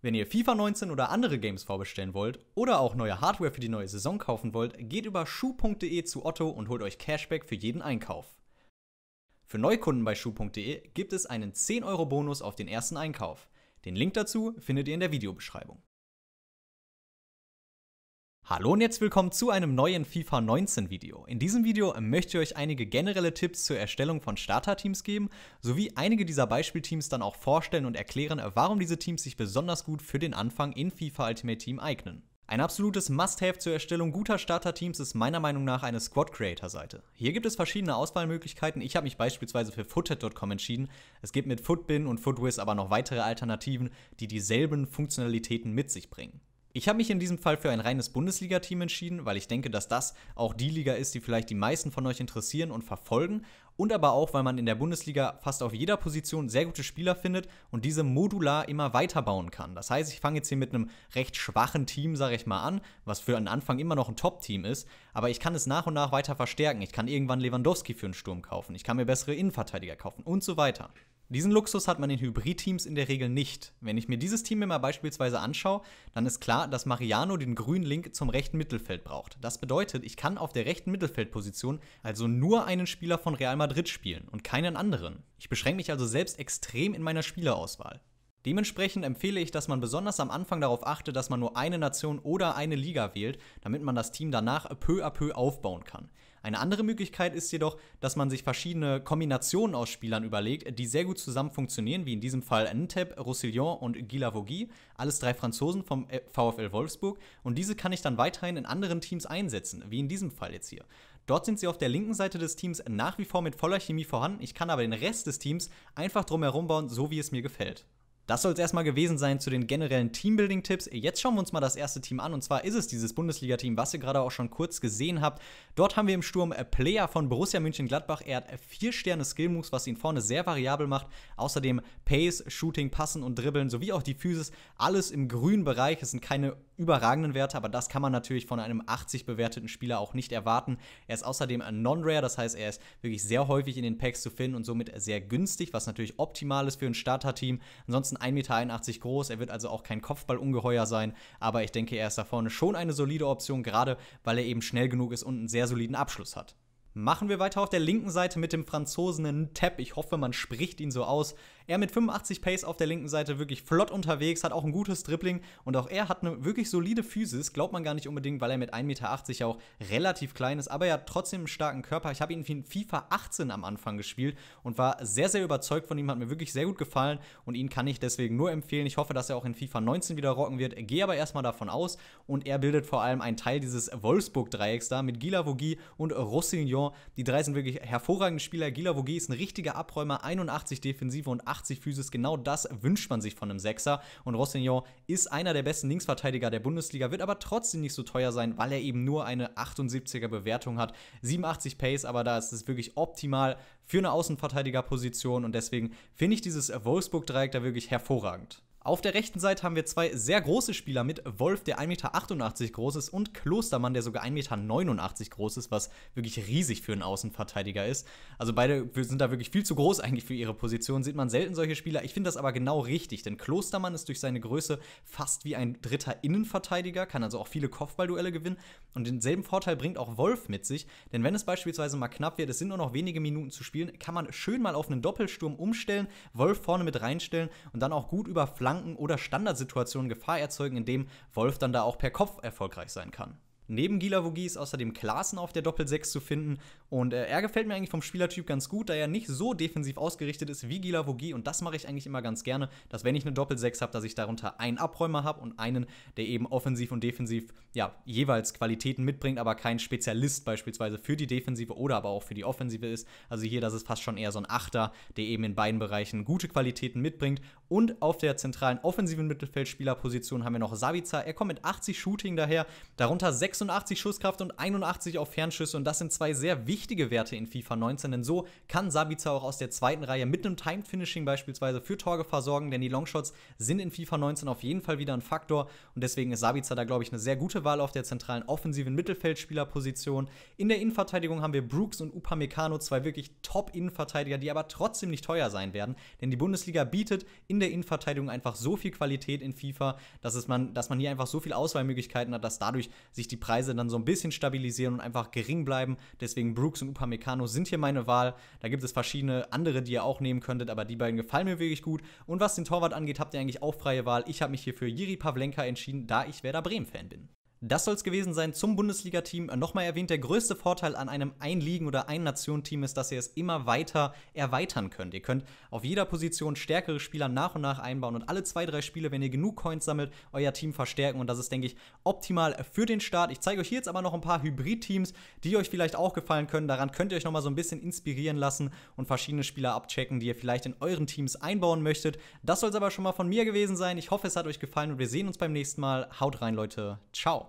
Wenn ihr FIFA 19 oder andere Games vorbestellen wollt oder auch neue Hardware für die neue Saison kaufen wollt, geht über schuh.de zu Otto und holt euch Cashback für jeden Einkauf. Für Neukunden bei schuh.de gibt es einen 10 Euro Bonus auf den ersten Einkauf. Den Link dazu findet ihr in der Videobeschreibung. Hallo und jetzt willkommen zu einem neuen FIFA 19 Video. In diesem Video möchte ich euch einige generelle Tipps zur Erstellung von Starter-Teams geben, sowie einige dieser Beispielteams dann auch vorstellen und erklären, warum diese Teams sich besonders gut für den Anfang in FIFA Ultimate Team eignen. Ein absolutes Must-Have zur Erstellung guter Starter-Teams ist meiner Meinung nach eine Squad-Creator-Seite. Hier gibt es verschiedene Auswahlmöglichkeiten. Ich habe mich beispielsweise für Foothead.com entschieden. Es gibt mit Footbin und Footwiz aber noch weitere Alternativen, die dieselben Funktionalitäten mit sich bringen. Ich habe mich in diesem Fall für ein reines Bundesliga-Team entschieden, weil ich denke, dass das auch die Liga ist, die vielleicht die meisten von euch interessieren und verfolgen. Und aber auch, weil man in der Bundesliga fast auf jeder Position sehr gute Spieler findet und diese modular immer weiterbauen kann. Das heißt, ich fange jetzt hier mit einem recht schwachen Team, sage ich mal, an, was für einen Anfang immer noch ein Top-Team ist. Aber ich kann es nach und nach weiter verstärken. Ich kann irgendwann Lewandowski für einen Sturm kaufen. Ich kann mir bessere Innenverteidiger kaufen und so weiter. Diesen Luxus hat man in Hybrid-Teams in der Regel nicht. Wenn ich mir dieses Team immer beispielsweise anschaue, dann ist klar, dass Mariano den grünen Link zum rechten Mittelfeld braucht. Das bedeutet, ich kann auf der rechten Mittelfeldposition also nur einen Spieler von Real Madrid spielen und keinen anderen. Ich beschränke mich also selbst extrem in meiner Spielerauswahl. Dementsprechend empfehle ich, dass man besonders am Anfang darauf achte, dass man nur eine Nation oder eine Liga wählt, damit man das Team danach peu à peu aufbauen kann. Eine andere Möglichkeit ist jedoch, dass man sich verschiedene Kombinationen aus Spielern überlegt, die sehr gut zusammen funktionieren, wie in diesem Fall Ntep, Roussillon und Guilavogi, alles drei Franzosen vom äh, VfL Wolfsburg, und diese kann ich dann weiterhin in anderen Teams einsetzen, wie in diesem Fall jetzt hier. Dort sind sie auf der linken Seite des Teams nach wie vor mit voller Chemie vorhanden, ich kann aber den Rest des Teams einfach drumherum bauen, so wie es mir gefällt. Das soll es erstmal gewesen sein zu den generellen Teambuilding-Tipps. Jetzt schauen wir uns mal das erste Team an und zwar ist es dieses Bundesliga-Team, was ihr gerade auch schon kurz gesehen habt. Dort haben wir im Sturm Player von Borussia München-Gladbach. Er hat vier Sterne Skillmoves, was ihn vorne sehr variabel macht. Außerdem Pace, Shooting, Passen und Dribbeln sowie auch die Physis. Alles im grünen Bereich. Es sind keine überragenden Werte, aber das kann man natürlich von einem 80 bewerteten Spieler auch nicht erwarten. Er ist außerdem non-rare, das heißt, er ist wirklich sehr häufig in den Packs zu finden und somit sehr günstig, was natürlich optimal ist für ein Starter-Team. Ansonsten 1,81 Meter groß. Er wird also auch kein Kopfballungeheuer sein. Aber ich denke, er ist da vorne schon eine solide Option, gerade weil er eben schnell genug ist und einen sehr soliden Abschluss hat. Machen wir weiter auf der linken Seite mit dem Franzosen Ntep. Ich hoffe, man spricht ihn so aus. Er mit 85 Pace auf der linken Seite wirklich flott unterwegs, hat auch ein gutes Dribbling und auch er hat eine wirklich solide Physis, glaubt man gar nicht unbedingt, weil er mit 1,80 Meter auch relativ klein ist, aber er hat trotzdem einen starken Körper. Ich habe ihn in FIFA 18 am Anfang gespielt und war sehr, sehr überzeugt von ihm, hat mir wirklich sehr gut gefallen und ihn kann ich deswegen nur empfehlen. Ich hoffe, dass er auch in FIFA 19 wieder rocken wird, gehe aber erstmal davon aus und er bildet vor allem einen Teil dieses Wolfsburg-Dreiecks da mit Gila Vogie und Roussillon. Die drei sind wirklich hervorragende Spieler. Gila Vogie ist ein richtiger Abräumer, 81 Defensive und 8 80 Physis. Genau das wünscht man sich von einem Sechser. Und Rossignol ist einer der besten Linksverteidiger der Bundesliga, wird aber trotzdem nicht so teuer sein, weil er eben nur eine 78er Bewertung hat. 87 Pace, aber da ist es wirklich optimal für eine Außenverteidigerposition. Und deswegen finde ich dieses Wolfsburg-Dreieck da wirklich hervorragend. Auf der rechten Seite haben wir zwei sehr große Spieler mit Wolf, der 1,88 Meter groß ist, und Klostermann, der sogar 1,89 Meter groß ist, was wirklich riesig für einen Außenverteidiger ist. Also beide sind da wirklich viel zu groß eigentlich für ihre Position. Sieht man selten solche Spieler. Ich finde das aber genau richtig, denn Klostermann ist durch seine Größe fast wie ein dritter Innenverteidiger, kann also auch viele Kopfballduelle gewinnen. Und denselben Vorteil bringt auch Wolf mit sich, denn wenn es beispielsweise mal knapp wird, es sind nur noch wenige Minuten zu spielen, kann man schön mal auf einen Doppelsturm umstellen, Wolf vorne mit reinstellen und dann auch gut über Flanken Flanken oder Standardsituationen Gefahr erzeugen, indem Wolf dann da auch per Kopf erfolgreich sein kann. Neben Gila Gilavogi ist außerdem Klaassen auf der Doppel-6 zu finden. Und äh, er gefällt mir eigentlich vom Spielertyp ganz gut, da er nicht so defensiv ausgerichtet ist wie Gila Gilavogi. Und das mache ich eigentlich immer ganz gerne, dass wenn ich eine Doppel-6 habe, dass ich darunter einen Abräumer habe und einen, der eben offensiv und defensiv ja, jeweils Qualitäten mitbringt, aber kein Spezialist beispielsweise für die Defensive oder aber auch für die Offensive ist. Also hier, das ist fast schon eher so ein Achter, der eben in beiden Bereichen gute Qualitäten mitbringt. Und auf der zentralen offensiven Mittelfeldspielerposition haben wir noch Savica. Er kommt mit 80 Shooting daher, darunter 6 86 Schusskraft und 81 auf Fernschüsse und das sind zwei sehr wichtige Werte in FIFA 19, denn so kann Sabitzer auch aus der zweiten Reihe mit einem Timed Finishing beispielsweise für Torgefahr sorgen, denn die Longshots sind in FIFA 19 auf jeden Fall wieder ein Faktor und deswegen ist Sabitzer da glaube ich eine sehr gute Wahl auf der zentralen offensiven Mittelfeldspielerposition. In der Innenverteidigung haben wir Brooks und Upamecano, zwei wirklich Top Innenverteidiger, die aber trotzdem nicht teuer sein werden, denn die Bundesliga bietet in der Innenverteidigung einfach so viel Qualität in FIFA, dass es man dass man hier einfach so viel Auswahlmöglichkeiten hat, dass dadurch sich die Preise dann so ein bisschen stabilisieren und einfach gering bleiben. Deswegen Brooks und Upamecano sind hier meine Wahl. Da gibt es verschiedene andere, die ihr auch nehmen könntet, aber die beiden gefallen mir wirklich gut. Und was den Torwart angeht, habt ihr eigentlich auch freie Wahl. Ich habe mich hier für Jiri Pavlenka entschieden, da ich Werder Bremen-Fan bin. Das soll es gewesen sein zum Bundesliga-Team. Nochmal erwähnt, der größte Vorteil an einem Einliegen- oder Ein-Nation-Team ist, dass ihr es immer weiter erweitern könnt. Ihr könnt auf jeder Position stärkere Spieler nach und nach einbauen und alle zwei, drei Spiele, wenn ihr genug Coins sammelt, euer Team verstärken. Und das ist, denke ich, optimal für den Start. Ich zeige euch hier jetzt aber noch ein paar Hybrid-Teams, die euch vielleicht auch gefallen können. Daran könnt ihr euch nochmal so ein bisschen inspirieren lassen und verschiedene Spieler abchecken, die ihr vielleicht in euren Teams einbauen möchtet. Das soll es aber schon mal von mir gewesen sein. Ich hoffe, es hat euch gefallen und wir sehen uns beim nächsten Mal. Haut rein, Leute. Ciao.